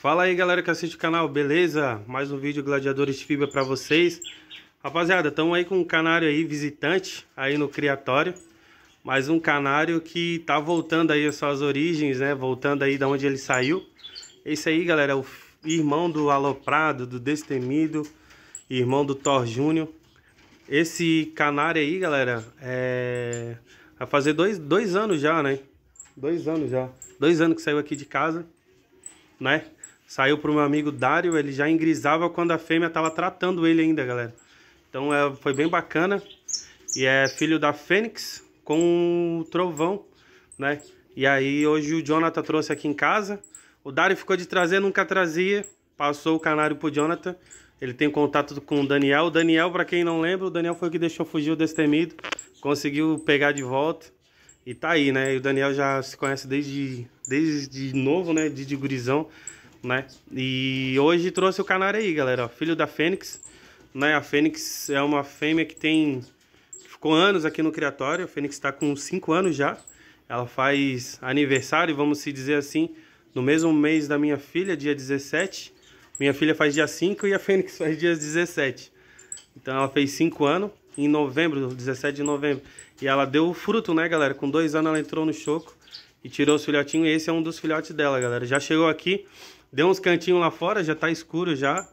Fala aí galera que assiste o canal, beleza? Mais um vídeo Gladiadores de Fibra pra vocês Rapaziada, estamos aí com um canário aí visitante Aí no criatório Mais um canário que tá voltando aí as suas origens, né? Voltando aí da onde ele saiu Esse é aí galera, é o irmão do Aloprado, do Destemido Irmão do Thor Júnior Esse canário aí galera é... Vai fazer dois, dois anos já, né? Dois anos já Dois anos que saiu aqui de casa né? Saiu para o meu amigo Dário, ele já engrisava quando a fêmea tava tratando ele ainda, galera. Então é, foi bem bacana. E é filho da Fênix com o Trovão, né? E aí hoje o Jonathan trouxe aqui em casa. O Dário ficou de trazer, nunca trazia. Passou o canário pro Jonathan. Ele tem contato com o Daniel. O Daniel, para quem não lembra, o Daniel foi o que deixou fugir o destemido. Conseguiu pegar de volta. E tá aí, né? E o Daniel já se conhece desde, desde de novo, né? De, de gurizão né? E hoje trouxe o canário aí, galera, filho da fênix, né? A fênix é uma fêmea que tem ficou anos aqui no criatório, a fênix está com 5 anos já. Ela faz aniversário, vamos se dizer assim, no mesmo mês da minha filha, dia 17. Minha filha faz dia 5 e a fênix faz dia 17. Então ela fez 5 anos em novembro, 17 de novembro. E ela deu fruto, né, galera? Com dois anos ela entrou no choco e tirou os filhotinhos. Esse é um dos filhotes dela, galera. Já chegou aqui, deu uns cantinhos lá fora, já tá escuro já,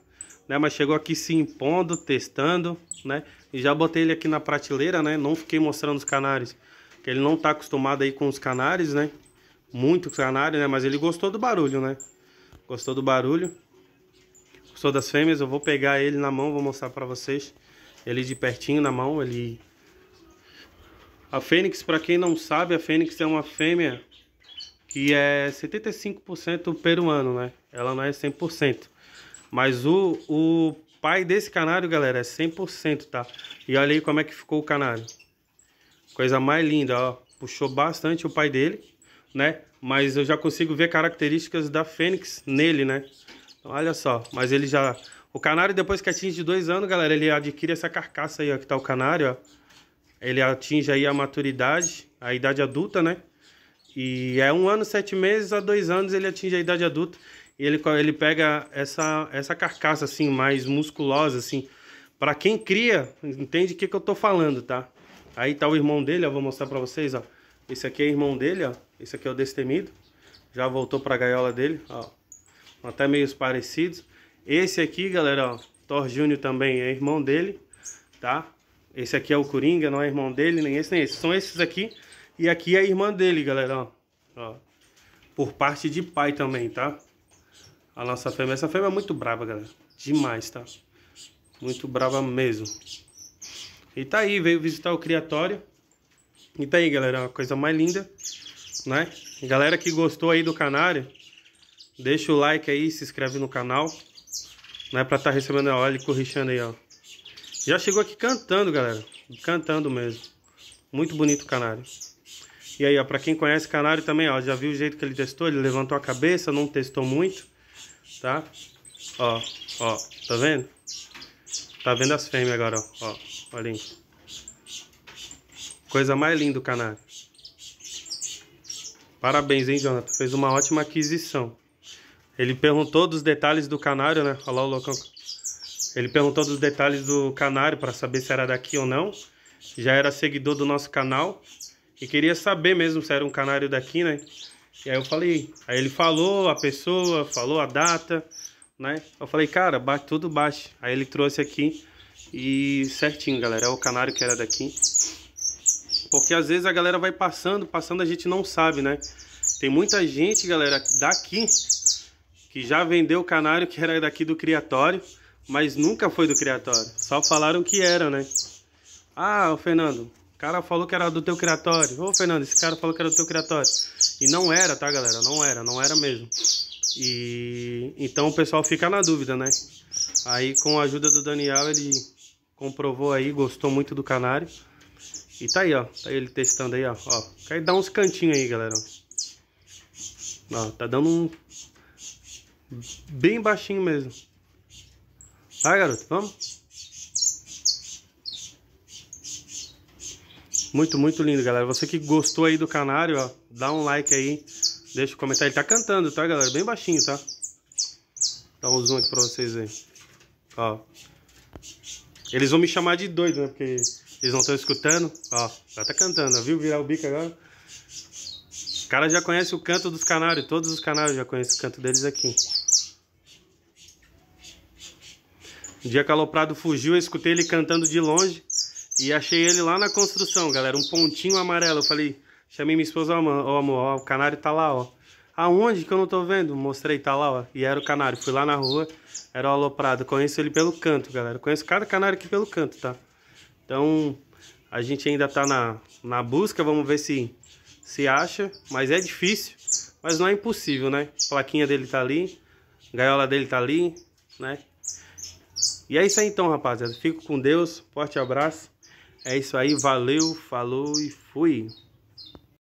né? Mas chegou aqui se impondo, testando, né? E já botei ele aqui na prateleira, né? Não fiquei mostrando os canários, que ele não tá acostumado aí com os canários, né? Muito canário, né? Mas ele gostou do barulho, né? Gostou do barulho. Gostou das fêmeas. Eu vou pegar ele na mão, vou mostrar pra vocês. Ele de pertinho na mão, ele... A fênix, pra quem não sabe, a fênix é uma fêmea que é 75% peruano, né? Ela não é 100%. Mas o, o pai desse canário, galera, é 100%, tá? E olha aí como é que ficou o canário. Coisa mais linda, ó. Puxou bastante o pai dele, né? Mas eu já consigo ver características da fênix nele, né? Então, olha só, mas ele já... O canário, depois que atinge dois anos, galera, ele adquire essa carcaça aí, ó, que tá o canário, ó. Ele atinge aí a maturidade, a idade adulta, né? E é um ano, sete meses a dois anos ele atinge a idade adulta. E ele, ele pega essa, essa carcaça assim, mais musculosa, assim. Para quem cria, entende o que, que eu tô falando, tá? Aí tá o irmão dele, ó, vou mostrar para vocês, ó. Esse aqui é o irmão dele, ó. Esse aqui é o destemido. Já voltou para a gaiola dele, ó. Até meios parecidos. Esse aqui, galera, ó. Thor Júnior também é irmão dele, tá? Esse aqui é o Coringa, não é irmão dele, nem esse, nem esse. São esses aqui e aqui é a irmã dele, galera, ó. ó. Por parte de pai também, tá? A nossa fêmea. Essa fêmea é muito brava, galera. Demais, tá? Muito brava mesmo. E tá aí, veio visitar o criatório. E tá aí, galera, a coisa mais linda, né? Galera que gostou aí do canário, deixa o like aí, se inscreve no canal, né? Pra tá recebendo a óleo e corrichando aí, ó. Já chegou aqui cantando, galera. Cantando mesmo. Muito bonito o canário. E aí, ó, pra quem conhece canário também, ó, já viu o jeito que ele testou? Ele levantou a cabeça, não testou muito, tá? Ó, ó, tá vendo? Tá vendo as fêmeas agora, ó, ó, olha aí. Coisa mais linda o canário. Parabéns, hein, Jonathan? Fez uma ótima aquisição. Ele perguntou dos detalhes do canário, né? Olha lá o loucão. Ele perguntou dos detalhes do canário para saber se era daqui ou não. Já era seguidor do nosso canal. E queria saber mesmo se era um canário daqui, né? E aí eu falei, aí ele falou a pessoa, falou a data, né? Eu falei, cara, bate, tudo bate. Aí ele trouxe aqui e certinho, galera, é o canário que era daqui. Porque às vezes a galera vai passando, passando a gente não sabe, né? Tem muita gente, galera, daqui que já vendeu o canário que era daqui do criatório, mas nunca foi do criatório. Só falaram que era, né? Ah, o Fernando, o cara falou que era do teu criatório. Ô, Fernando, esse cara falou que era do teu criatório. E não era, tá, galera? Não era, não era mesmo. E então o pessoal fica na dúvida, né? Aí com a ajuda do Daniel, ele comprovou aí, gostou muito do canário. E tá aí, ó. Tá ele testando aí, ó. ó. Quer dar uns cantinhos aí, galera. Ó, tá dando um. Bem baixinho mesmo. Vai, garoto? Vamos? Muito, muito lindo, galera. Você que gostou aí do canário, ó, dá um like aí. Deixa o comentário. Ele tá cantando, tá, galera? Bem baixinho, tá? Dá um zoom aqui pra vocês aí. Ó. Eles vão me chamar de doido, né? Porque eles não estão escutando. Ó, já tá cantando, ó. viu? Virar o bico agora. O cara já conhece o canto dos canários. Todos os canários já conhecem o canto deles aqui. Um dia que o Aloprado fugiu, eu escutei ele cantando de longe. E achei ele lá na construção, galera. Um pontinho amarelo. Eu falei, chamei minha esposa, ó, oh, amor, o canário tá lá, ó. Aonde que eu não tô vendo? Mostrei, tá lá, ó. E era o canário. Fui lá na rua, era o aloprado. Conheço ele pelo canto, galera. Conheço cada canário aqui pelo canto, tá? Então, a gente ainda tá na, na busca. Vamos ver se, se acha. Mas é difícil. Mas não é impossível, né? A plaquinha dele tá ali. A gaiola dele tá ali, né? E é isso aí então, rapaziada. Fico com Deus. Forte abraço. É isso aí, valeu, falou e fui.